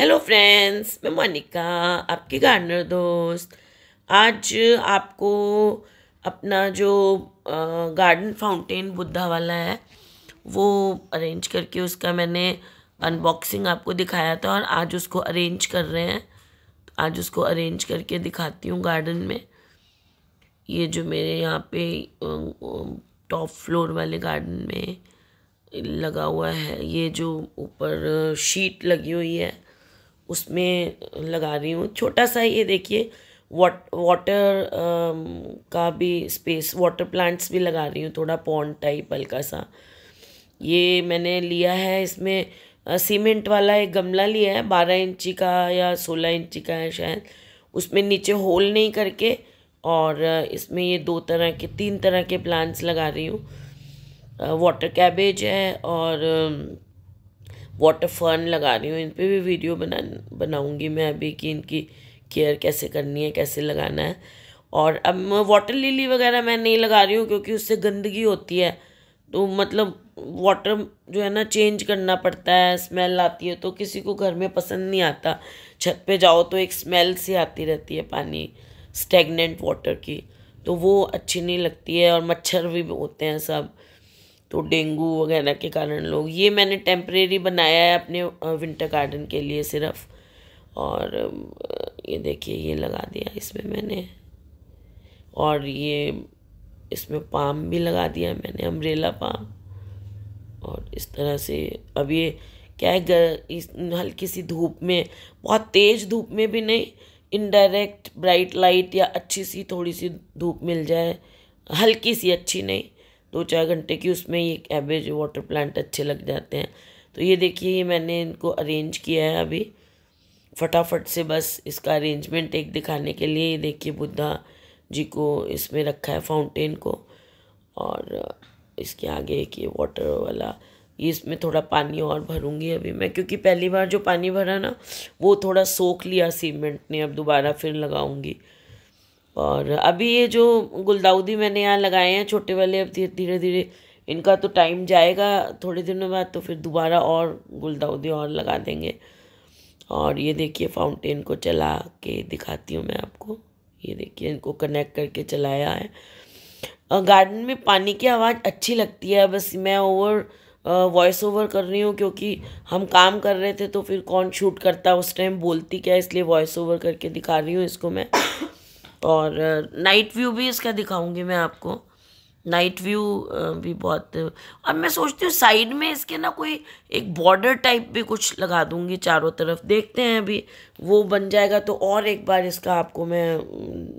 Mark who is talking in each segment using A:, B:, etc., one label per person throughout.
A: hello friends मैं मोनिका आपकी gardener दोस्त आज आपको अपना जो गार्डन फाउंटेन बुद्धा वाला है वो अरेंज करके उसका मैंने अनबॉक्सिंग आपको दिखाया था और आज उसको अरेंज कर रहे हैं आज उसको अरेंज करके दिखाती हूँ गार्डन में ये जो मेरे यहाँ पे टॉप फ्लोर वाले गार्डन में लगा हुआ है ये जो ऊपर शीट लगी हुई है उसमें लगा रही हूँ छोटा सा ये देखिए वाट वाटर um, का भी स्पेस वाटर प्लांट्स भी लगा रही हूँ थोड़ा पॉन्ड टाइप हल्का सा ये मैंने लिया है इसमें सीमेंट वाला एक गमला लिया है बारह इंची का या सोलह इंची का है शायद उसमें नीचे होल नहीं करके और इसमें ये दो तरह के तीन तरह के प्लांट्स लगा रही हूँ वाटर कैबेज है और वाटर फर्न लगा रही हूँ इन पर भी वीडियो बना बनाऊँगी मैं अभी कि इनकी केयर कैसे करनी है कैसे लगाना है और अब वाटर लिली वगैरह मैं नहीं लगा रही हूँ क्योंकि उससे गंदगी होती है तो मतलब वाटर जो है ना चेंज करना पड़ता है स्मेल आती है तो किसी को घर में पसंद नहीं आता छत पे जाओ तो एक स्मेल सी आती रहती है पानी स्टेगनेंट वाटर की तो वो अच्छी नहीं लगती है और मच्छर भी होते हैं सब तो डेंगू वगैरह के कारण लोग ये मैंने टेम्परेरी बनाया है अपने विंटर गार्डन के लिए सिर्फ और ये देखिए ये लगा दिया इसमें मैंने और ये इसमें पाम भी लगा दिया मैंने अम्ब्रेला पाम और इस तरह से अब ये क्या है गर, इस हल्की सी धूप में बहुत तेज़ धूप में भी नहीं इनडायरेक्ट ब्राइट लाइट या अच्छी सी थोड़ी सी धूप मिल जाए हल्की सी अच्छी नहीं दो चार घंटे की उसमें ये एवरेज वाटर प्लांट अच्छे लग जाते हैं तो ये देखिए ये मैंने इनको अरेंज किया है अभी फटाफट से बस इसका अरेंजमेंट एक दिखाने के लिए देखिए बुद्धा जी को इसमें रखा है फाउंटेन को और इसके आगे एक ये वाटर वाला ये इसमें थोड़ा पानी और भरूंगी अभी मैं क्योंकि पहली बार जो पानी भरा ना वो थोड़ा सोख लिया सीमेंट ने अब दोबारा फिर लगाऊंगी और अभी ये जो गुलदाउदी मैंने यहाँ लगाए हैं छोटे वाले अब धीरे धीरे इनका तो टाइम जाएगा थोड़े दिनों बाद तो फिर दोबारा और गुलदाउदी और लगा देंगे और ये देखिए फाउंटेन को चला के दिखाती हूँ मैं आपको ये देखिए इनको कनेक्ट करके चलाया है गार्डन में पानी की आवाज़ अच्छी लगती है बस मैं ओवर वॉइस ओवर कर रही हूँ क्योंकि हम काम कर रहे थे तो फिर कौन शूट करता उस टाइम बोलती क्या इसलिए वॉइस ओवर करके दिखा रही हूँ इसको मैं और नाइट व्यू भी इसका दिखाऊंगी मैं आपको नाइट व्यू भी बहुत अब मैं सोचती हूँ साइड में इसके ना कोई एक बॉर्डर टाइप भी कुछ लगा दूंगी चारों तरफ देखते हैं अभी वो बन जाएगा तो और एक बार इसका आपको मैं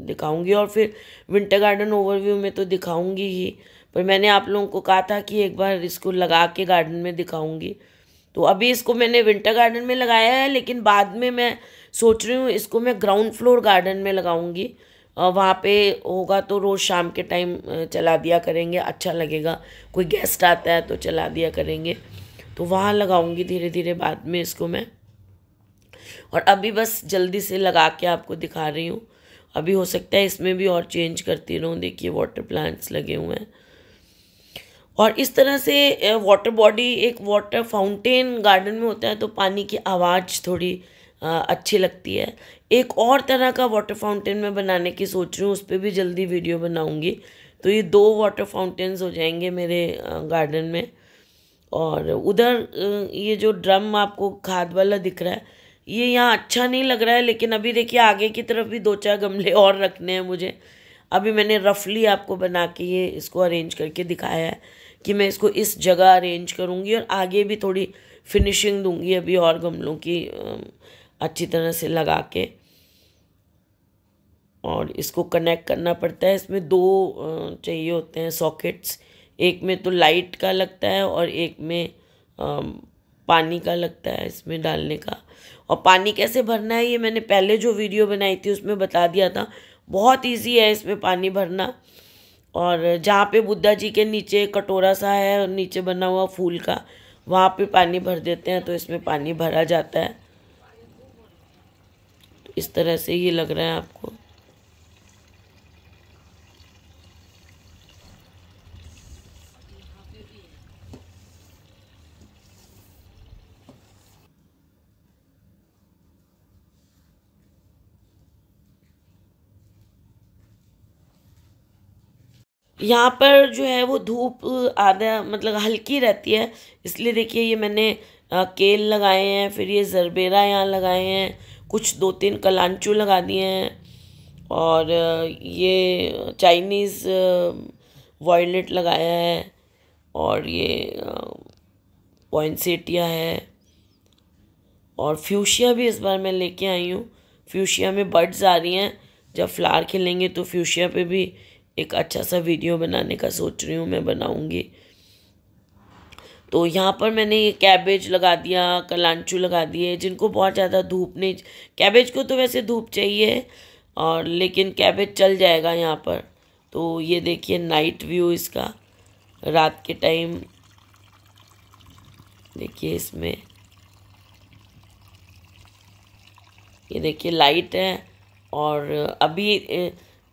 A: दिखाऊंगी और फिर विंटर गार्डन ओवरव्यू में तो दिखाऊंगी ही पर मैंने आप लोगों को कहा था कि एक बार इसको लगा के गार्डन में दिखाऊँगी तो अभी इसको मैंने विंटर गार्डन में लगाया है लेकिन बाद में मैं सोच रही हूँ इसको मैं ग्राउंड फ्लोर गार्डन में लगाऊँगी वहाँ पे होगा तो रोज़ शाम के टाइम चला दिया करेंगे अच्छा लगेगा कोई गेस्ट आता है तो चला दिया करेंगे तो वहाँ लगाऊंगी धीरे धीरे बाद में इसको मैं और अभी बस जल्दी से लगा के आपको दिखा रही हूँ अभी हो सकता है इसमें भी और चेंज करती रहूँ देखिए वाटर प्लांट्स लगे हुए हैं और इस तरह से वाटर बॉडी एक वाटर फाउंटेन गार्डन में होता है तो पानी की आवाज़ थोड़ी अच्छी लगती है एक और तरह का वाटर फाउंटेन मैं बनाने की सोच रही हूँ उस पर भी जल्दी वीडियो बनाऊँगी तो ये दो वाटर फाउंटेन्स हो जाएंगे मेरे गार्डन में और उधर ये जो ड्रम आपको खाद वाला दिख रहा है ये यहाँ अच्छा नहीं लग रहा है लेकिन अभी देखिए आगे की तरफ भी दो चार गमले और रखने हैं मुझे अभी मैंने रफली आपको बना के ये इसको अरेंज करके दिखाया है कि मैं इसको इस जगह अरेंज करूँगी और आगे भी थोड़ी फिनिशिंग दूँगी अभी और गमलों की अच्छी तरह से लगा के और इसको कनेक्ट करना पड़ता है इसमें दो चाहिए होते हैं सॉकेट्स एक में तो लाइट का लगता है और एक में पानी का लगता है इसमें डालने का और पानी कैसे भरना है ये मैंने पहले जो वीडियो बनाई थी उसमें बता दिया था बहुत इजी है इसमें पानी भरना और जहाँ पे बुद्धा जी के नीचे कटोरा सा है और नीचे बना हुआ फूल का वहाँ पे पानी भर देते हैं तो इसमें पानी भरा जाता है तो इस तरह से ये लग रहा है आपको यहाँ पर जो है वो धूप आधा मतलब हल्की रहती है इसलिए देखिए ये मैंने केल लगाए हैं फिर ये जरबेरा यहाँ लगाए हैं कुछ दो तीन कलांचू लगा दिए हैं और ये चाइनीज़ वॉयलेट लगाया है और ये पॉइंसेटिया है और फ्यूशिया भी इस बार मैं लेके आई हूँ फ्यूशिया में बर्ड्स आ रही हैं जब फ्लावर खिलेंगे तो फ्यूशिया पे भी एक अच्छा सा वीडियो बनाने का सोच रही हूँ मैं बनाऊँगी तो यहाँ पर मैंने ये कैबेज लगा दिया कलांचू लगा दिए जिनको बहुत ज़्यादा धूप नहीं कैबेज को तो वैसे धूप चाहिए और लेकिन कैबेज चल जाएगा यहाँ पर तो ये देखिए नाइट व्यू इसका रात के टाइम देखिए इसमें ये देखिए लाइट है और अभी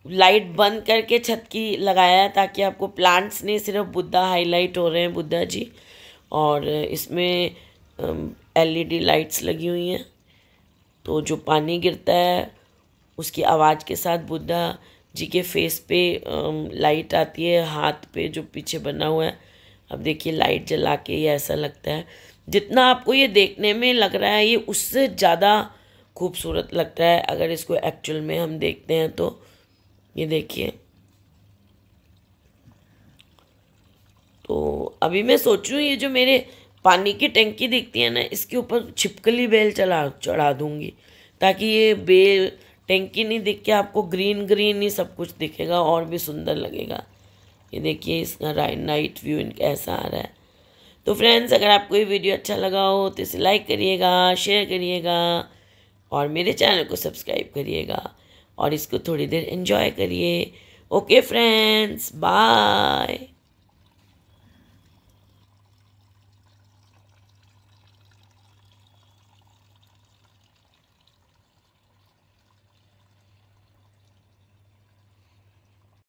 A: लाइट बंद करके छत की लगाया है ताकि आपको प्लांट्स नहीं सिर्फ बुद्धा हाईलाइट हो रहे हैं बुद्धा जी और इसमें एलईडी लाइट्स लगी हुई हैं तो जो पानी गिरता है उसकी आवाज़ के साथ बुद्धा जी के फेस पे लाइट आती है हाथ पे जो पीछे बना हुआ है अब देखिए लाइट जला के ये ऐसा लगता है जितना आपको ये देखने में लग रहा है ये उससे ज़्यादा खूबसूरत लगता है अगर इसको एक्चुअल में हम देखते हैं तो ये देखिए तो अभी मैं सोचूं ये जो मेरे पानी की टंकी दिखती है ना इसके ऊपर छिपकली बेल चला चढ़ा दूंगी ताकि ये बेल टंकी नहीं दिख के आपको ग्रीन ग्रीन ही सब कुछ दिखेगा और भी सुंदर लगेगा ये देखिए इसका नाइट व्यू इनका ऐसा आ रहा है तो फ्रेंड्स अगर आपको ये वीडियो अच्छा लगा हो तो इसे लाइक करिएगा शेयर करिएगा और मेरे चैनल को सब्सक्राइब करिएगा और इसको थोड़ी देर इन्जॉय करिए ओके फ्रेंड्स बाय